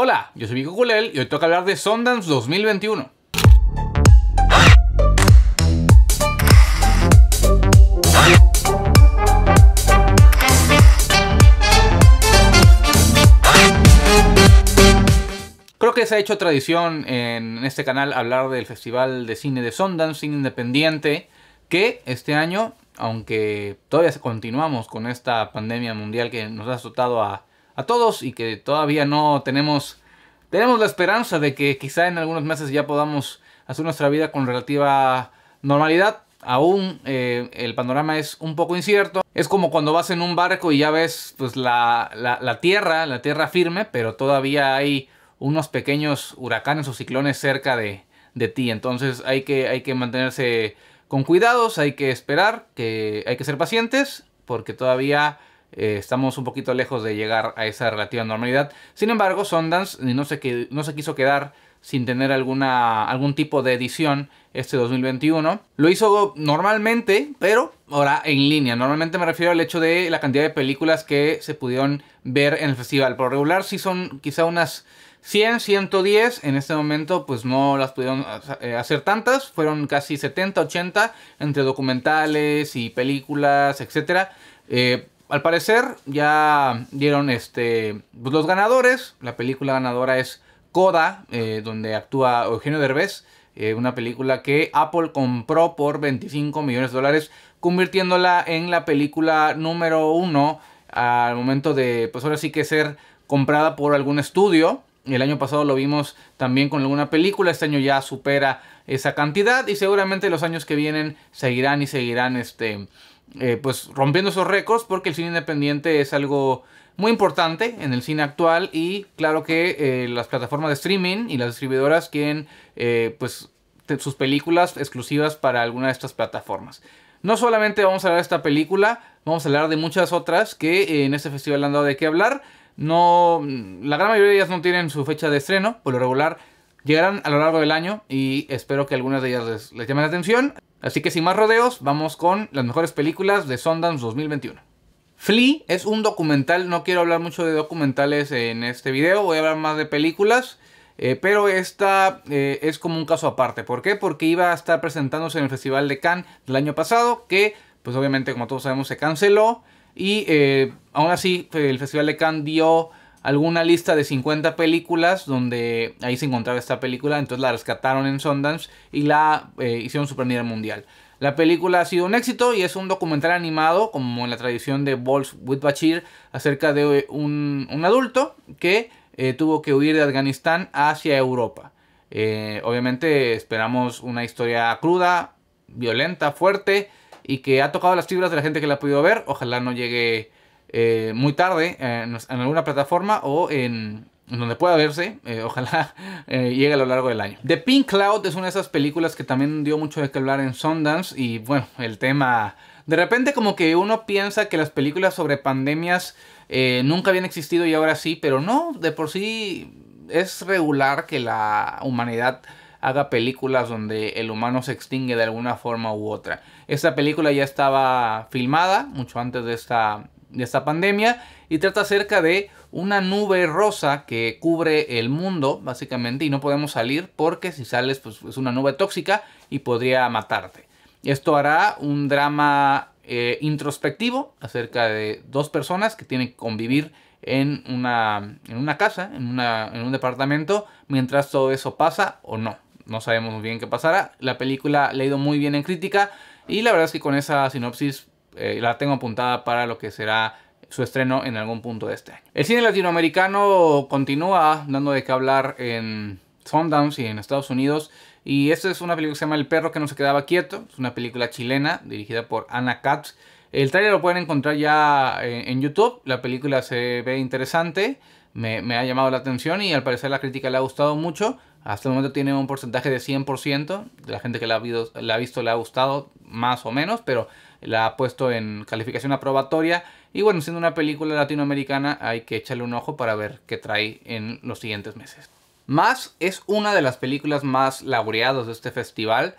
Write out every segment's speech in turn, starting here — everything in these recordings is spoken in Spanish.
Hola, yo soy Vico Culel y hoy toca hablar de Sundance 2021. Creo que se ha hecho tradición en este canal hablar del Festival de Cine de Sundance, independiente, que este año, aunque todavía continuamos con esta pandemia mundial que nos ha azotado a a todos y que todavía no tenemos, tenemos la esperanza de que quizá en algunos meses ya podamos hacer nuestra vida con relativa normalidad. Aún eh, el panorama es un poco incierto. Es como cuando vas en un barco y ya ves pues, la, la tierra, la tierra firme, pero todavía hay unos pequeños huracanes o ciclones cerca de, de ti. Entonces hay que, hay que mantenerse con cuidados, hay que esperar, que hay que ser pacientes, porque todavía eh, estamos un poquito lejos de llegar a esa relativa normalidad. Sin embargo, Sundance eh, no se, no se quiso quedar sin tener alguna, algún tipo de edición este 2021. Lo hizo normalmente, pero ahora en línea. Normalmente me refiero al hecho de la cantidad de películas que se pudieron ver en el festival. Por regular sí son quizá unas 100, 110. En este momento pues no las pudieron eh, hacer tantas. Fueron casi 70, 80 entre documentales y películas, etc al parecer ya dieron este, pues, los ganadores. La película ganadora es Coda, eh, donde actúa Eugenio Derbez. Eh, una película que Apple compró por 25 millones de dólares, convirtiéndola en la película número uno al momento de, pues ahora sí que ser comprada por algún estudio. El año pasado lo vimos también con alguna película, este año ya supera esa cantidad y seguramente los años que vienen seguirán y seguirán este, eh, pues rompiendo esos récords porque el cine independiente es algo muy importante en el cine actual y claro que eh, las plataformas de streaming y las distribuidoras quieren eh, pues sus películas exclusivas para alguna de estas plataformas. No solamente vamos a hablar de esta película, vamos a hablar de muchas otras que en este festival han dado de qué hablar. No, la gran mayoría de ellas no tienen su fecha de estreno, por lo regular Llegarán a lo largo del año y espero que algunas de ellas les, llamen la atención. Así que sin más rodeos, vamos con las mejores películas de Sundance 2021. Flea es un documental, no quiero hablar mucho de documentales en este video, voy a hablar más de películas, eh, pero esta eh, es como un caso aparte. ¿Por qué? Porque iba a estar presentándose en el Festival de Cannes del año pasado, que pues obviamente como todos sabemos se canceló y eh, aún así el Festival de Cannes dio alguna lista de 50 películas donde ahí se encontraba esta película, entonces la rescataron en Sundance y la eh, hicieron su premier mundial. La película ha sido un éxito y es un documental animado, como en la tradición de Balls with Bachir acerca de eh, un, adulto que eh, tuvo que huir de Afganistán hacia Europa. obviamente esperamos una historia cruda, violenta, fuerte y que ha tocado las fibras de la gente que la ha podido ver. Ojalá no llegue eh, muy tarde eh, en, alguna plataforma o en donde pueda verse, eh, ojalá llegue a lo largo del año. The Pink Cloud es una de esas películas que también dio mucho de qué hablar en Sundance y bueno, el tema... De repente como que uno piensa que las películas sobre pandemias nunca habían existido y ahora sí, pero no, de por sí es regular que la humanidad haga películas donde el humano se extingue de alguna forma u otra. Esta película ya estaba filmada mucho antes de esta de esta pandemia y trata acerca de una nube rosa que cubre el mundo básicamente y no podemos salir porque si sales pues es una nube tóxica y podría matarte. Esto hará un drama eh, introspectivo acerca de dos personas que tienen que convivir en una, en una casa, en, una, en un departamento, mientras todo eso pasa o no. No sabemos muy bien qué pasará. La película ha ido muy bien en crítica y la verdad es que con esa sinopsis eh, la tengo apuntada para lo que será su estreno en algún punto de este año. El cine latinoamericano continúa dando de qué hablar en Sundance y en Estados Unidos. Y esta es una película que se llama El perro que no se quedaba quieto. Es una película chilena dirigida por Ana Katz. El trailer lo pueden encontrar ya eh, en, YouTube. La película se ve interesante. Me, ha llamado la atención y al parecer la crítica le ha gustado mucho. Hasta el momento tiene un porcentaje de 100%. De la gente que la ha, la ha visto le ha gustado más o menos. Pero la ha puesto en calificación aprobatoria. Y bueno, siendo una película latinoamericana hay que echarle un ojo para ver qué trae en los siguientes meses. Más es una de las películas más laureadas de este festival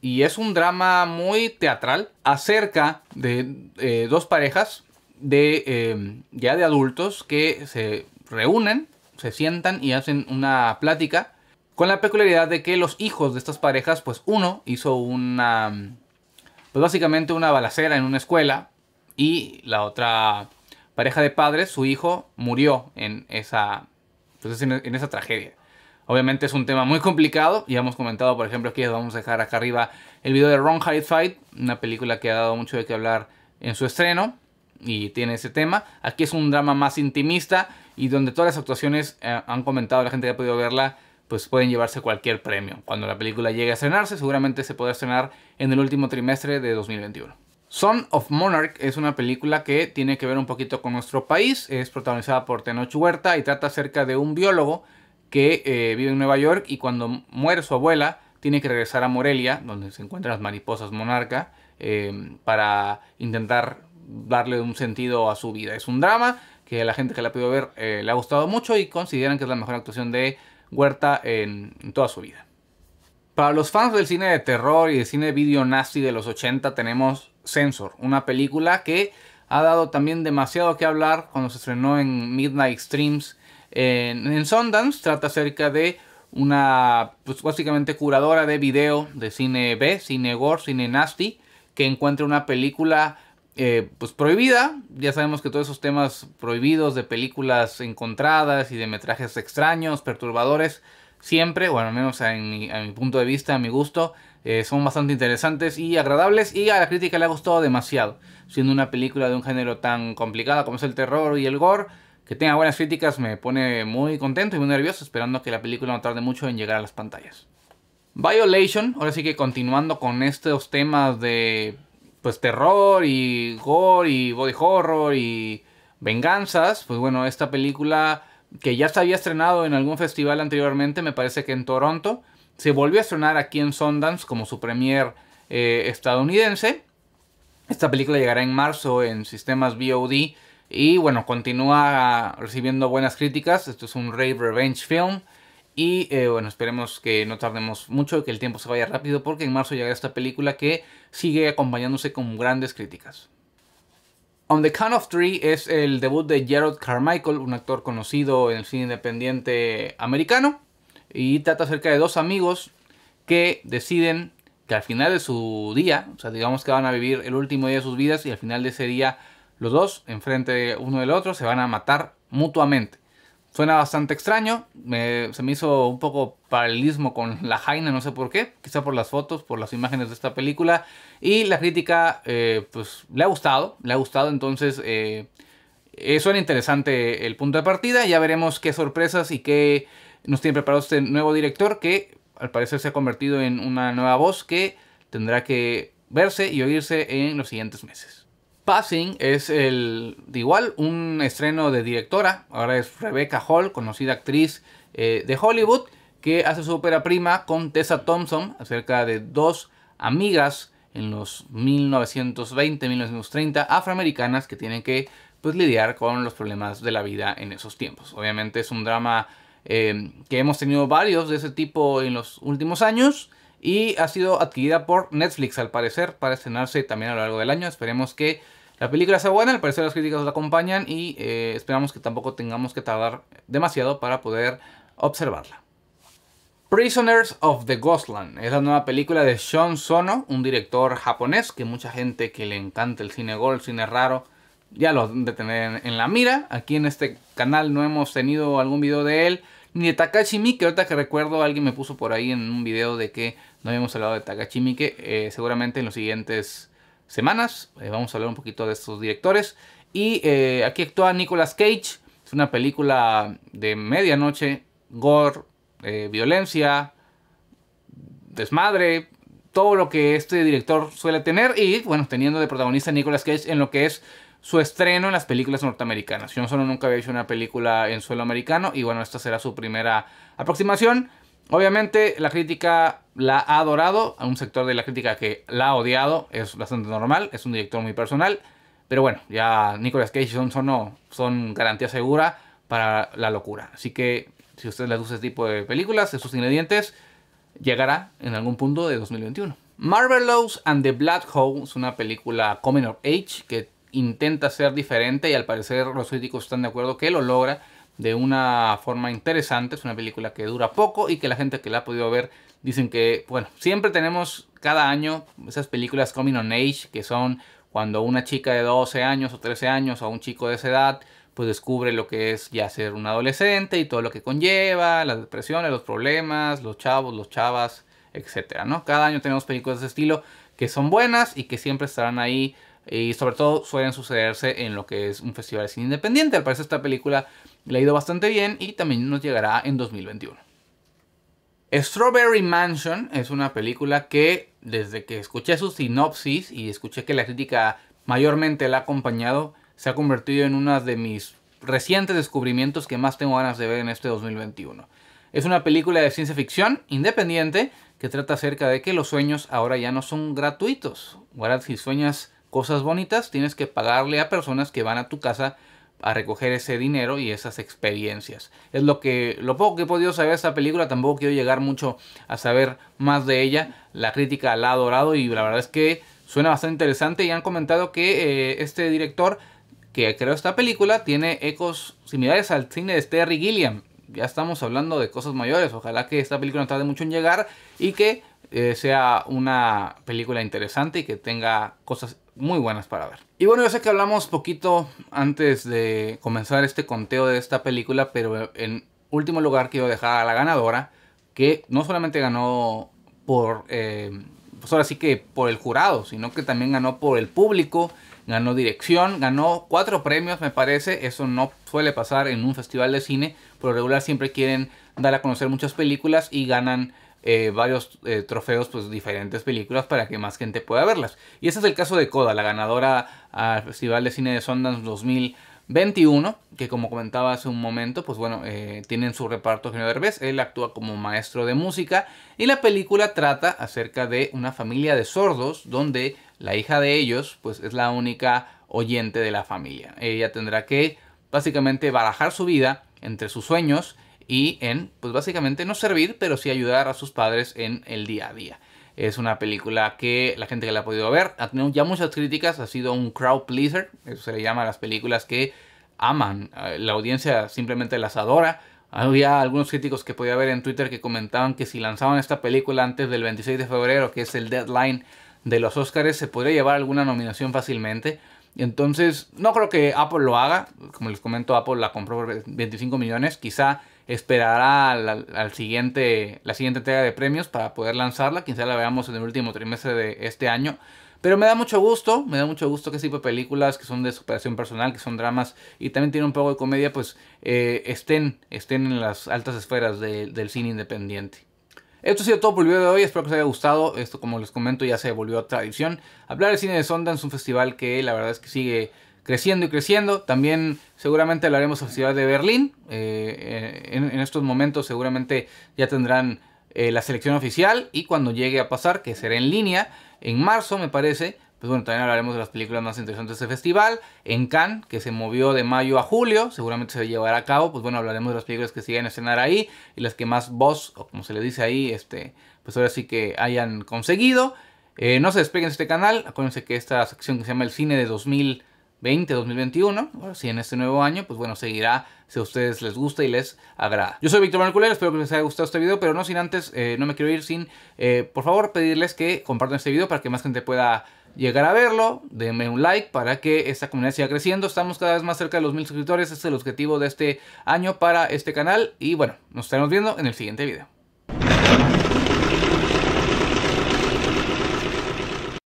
y es un drama muy teatral acerca de eh, dos parejas de eh, ya de adultos que se reúnen, se sientan y hacen una plática con la peculiaridad de que los hijos de estas parejas, pues uno hizo una pues básicamente una balacera en una escuela y la otra pareja de padres, su hijo, murió en esa, pues, en esa tragedia. Obviamente es un tema muy complicado, ya hemos comentado, por ejemplo, aquí vamos a dejar acá arriba el video de Ron Hide Fight, una película que ha dado mucho de qué hablar en su estreno y tiene ese tema. Aquí es un drama más intimista y donde todas las actuaciones eh, han comentado la gente que ha podido verla, pues pueden llevarse cualquier premio. Cuando la película llegue a estrenarse, seguramente se podrá estrenar en el último trimestre de 2021. Son of Monarch es una película que tiene que ver un poquito con nuestro país, es protagonizada por Tenoch Huerta y trata acerca de un biólogo que eh, vive en Nueva York y cuando muere su abuela tiene que regresar a Morelia, donde se encuentran las mariposas monarca, eh, para intentar darle un sentido a su vida. Es un drama que a la gente que la pudo ver eh, le ha gustado mucho y consideran que es la mejor actuación de Huerta en, toda su vida. Para los fans del cine de terror y de cine video nasty de los 80 tenemos Censor, una película que ha dado también demasiado que hablar cuando se estrenó en Midnight Streams en, Sundance. Trata acerca de una, pues básicamente curadora de video de cine B, cine gore, cine nasty, que encuentra una película eh, pues prohibida. Ya sabemos que todos esos temas prohibidos de películas encontradas y de metrajes extraños, perturbadores, siempre, bueno, al menos a mi, punto de vista, a mi gusto, eh, son bastante interesantes y agradables y a la crítica le ha gustado demasiado. Siendo una película de un género tan complicado como es el terror y el gore, que tenga buenas críticas me pone muy contento y muy nervioso, esperando que la película no tarde mucho en llegar a las pantallas. Violation, ahora sí que continuando con estos temas de pues terror y gore y body horror y venganzas, pues bueno, esta película que ya se había estrenado en algún festival anteriormente, me parece que en Toronto, se volvió a estrenar aquí en Sundance como su premier eh, estadounidense. Esta película llegará en marzo en sistemas VOD y bueno, continúa recibiendo buenas críticas. Esto es un Rave Revenge Film. Y eh, bueno, esperemos que no tardemos mucho, que el tiempo se vaya rápido, porque en marzo llegará esta película que sigue acompañándose con grandes críticas. On the Count of Three es el debut de Jared Carmichael, un actor conocido en el cine independiente americano, y trata acerca de dos amigos que deciden que al final de su día, o sea, digamos que van a vivir el último día de sus vidas y al final de ese día los dos, enfrente uno del otro, se van a matar mutuamente. Suena bastante extraño, se me hizo un poco paralelismo con La Jaina, no sé por qué, quizá por las fotos, por las imágenes de esta película. Y la crítica, eh, pues le ha gustado, le ha gustado, entonces eh, eh, suena interesante el punto de partida. Ya veremos qué sorpresas y qué nos tiene preparado este nuevo director que al parecer se ha convertido en una nueva voz que tendrá que verse y oírse en los siguientes meses. Passing es el, de igual un estreno de directora, ahora es Rebecca Hall, conocida actriz eh, de Hollywood, que hace su ópera prima con Tessa Thompson acerca de dos amigas en los 1920-1930 afroamericanas que tienen que pues, lidiar con los problemas de la vida en esos tiempos. Obviamente es un drama eh, que hemos tenido varios de ese tipo en los últimos años y ha sido adquirida por Netflix al parecer para estrenarse también a lo largo del año. Esperemos que la película sea buena, al parecer las críticas la acompañan y eh, esperamos que tampoco tengamos que tardar demasiado para poder observarla. Prisoners of the Ghostland es la nueva película de Sean Sono, un director japonés que mucha gente que le encanta el cine gol el cine raro, ya lo han de tener en la mira. Aquí en este canal no hemos tenido algún video de él, ni de Takashi Miike. Ahorita que recuerdo, alguien me puso por ahí en un video de que no habíamos hablado de Takashi Miike. Eh, seguramente en las siguientes semanas eh, vamos a hablar un poquito de estos directores. Y eh, aquí actúa Nicolas Cage. Es una película de medianoche, gore, violencia, desmadre, todo lo que este director suele tener. Y bueno, teniendo de protagonista a Nicolas Cage en lo que es su estreno en las películas norteamericanas. yo Solo nunca había hecho una película en suelo americano y bueno, esta será su primera aproximación. Obviamente la crítica la ha adorado, a un sector de la crítica que la ha odiado, es bastante normal, es un director muy personal, pero bueno, ya Nicolas Cage y son garantía segura para la locura. Así que si usted le gusta este tipo de películas, esos ingredientes, llegará en algún punto de 2021. Marvelous and the Black Hole es una película coming of age que intenta ser diferente y al parecer los críticos están de acuerdo que lo logra de una forma interesante. Es una película que dura poco y que la gente que la ha podido ver dicen que, bueno, siempre tenemos cada año esas películas coming on age que son cuando una chica de 12 años o 13 años o un chico de esa edad pues descubre lo que es ya ser un adolescente y todo lo que conlleva, las depresiones, los problemas, los chavos, los chavas, etcétera, ¿no? Cada año tenemos películas de estilo que son buenas y que siempre estarán ahí y sobre todo suelen sucederse en lo que es un festival cine independiente. Al parecer esta película le ha ido bastante bien y también nos llegará en 2021. Strawberry Mansion es una película que desde que escuché su sinopsis y escuché que la crítica mayormente la ha acompañado, se ha convertido en una de mis recientes descubrimientos que más tengo ganas de ver en este 2021. Es una película de ciencia ficción independiente que trata acerca de que los sueños ahora ya no son gratuitos. si sueñas cosas bonitas, tienes que pagarle a personas que van a tu casa a recoger ese dinero y esas experiencias. Es lo que lo poco que he podido saber de esta película, tampoco quiero llegar mucho a saber más de ella. La crítica la ha adorado y la verdad es que suena bastante interesante y han comentado que eh, este director que creó esta película tiene ecos similares al cine de Terry Gilliam. Ya estamos hablando de cosas mayores, ojalá que esta película no tarde mucho en llegar y que eh, sea una película interesante y que tenga cosas muy buenas para ver. Y bueno, yo sé que hablamos poquito antes de comenzar este conteo de esta película, pero en último lugar quiero dejar a la ganadora, que no solamente ganó por, eh, pues ahora sí que por el jurado, sino que también ganó por el público, ganó dirección, ganó cuatro premios me parece, eso no suele pasar en un festival de cine, pero regular siempre quieren dar a conocer muchas películas y ganan eh, varios eh, trofeos, pues diferentes películas para que más gente pueda verlas. Y ese es el caso de Coda, la ganadora al Festival de Cine de Sundance 2021, que como comentaba hace un momento, pues bueno, eh, tiene en su reparto genial Derbez, él actúa como maestro de música y la película trata acerca de una familia de sordos donde la hija de ellos pues es la única oyente de la familia. Ella tendrá que básicamente barajar su vida entre sus sueños y en, pues básicamente no servir, pero sí ayudar a sus padres en el día a día. Es una película que la gente que la ha podido ver ha tenido ya muchas críticas, ha sido un crowd pleaser, eso se le llama a las películas que aman, eh, la audiencia simplemente las adora. Había algunos críticos que podía ver en Twitter que comentaban que si lanzaban esta película antes del 26 de febrero, que es el deadline de los Oscars, se podría llevar alguna nominación fácilmente. Entonces, no creo que Apple lo haga. Como les comento, Apple la compró por 25 millones. Quizá esperará al, siguiente, la siguiente entrega de premios para poder lanzarla. Quizá la veamos en el último trimestre de este año. Pero me da mucho gusto, me da mucho gusto que este tipo de películas que son de superación personal, que son dramas y también tienen un poco de comedia, pues eh, estén, estén en las altas esferas del cine independiente. Esto ha sido todo por el video de hoy, espero que os haya gustado. Esto, como les comento, ya se volvió a tradición. Hablar del cine de es un festival que la verdad es que sigue creciendo y creciendo. También seguramente hablaremos de la ciudad de Berlín. Eh, eh, en, estos momentos seguramente ya tendrán eh, la selección oficial y cuando llegue a pasar, que será en línea, en marzo me parece, pues bueno, también hablaremos de las películas más interesantes de este festival. En Cannes, que se movió de mayo a julio, seguramente se llevará a cabo. Pues bueno, hablaremos de las películas que siguen a escenar ahí y las que más voz, o como se le dice ahí, este, pues ahora sí que hayan conseguido. no se despeguen de este canal, acuérdense que esta sección que se llama El Cine de 2000 2020-2021. si en este nuevo año, pues bueno, seguirá si a ustedes les gusta y les agrada. Yo soy Víctor Manuel espero que les haya gustado este video, pero no sin antes, eh, no me quiero ir sin, eh, por favor, pedirles que compartan este video para que más gente pueda llegar a verlo, denme un like para que esta comunidad siga creciendo. Estamos cada vez más cerca de los mil suscriptores, este es el objetivo de este año para este canal y bueno, nos estaremos viendo en el siguiente video.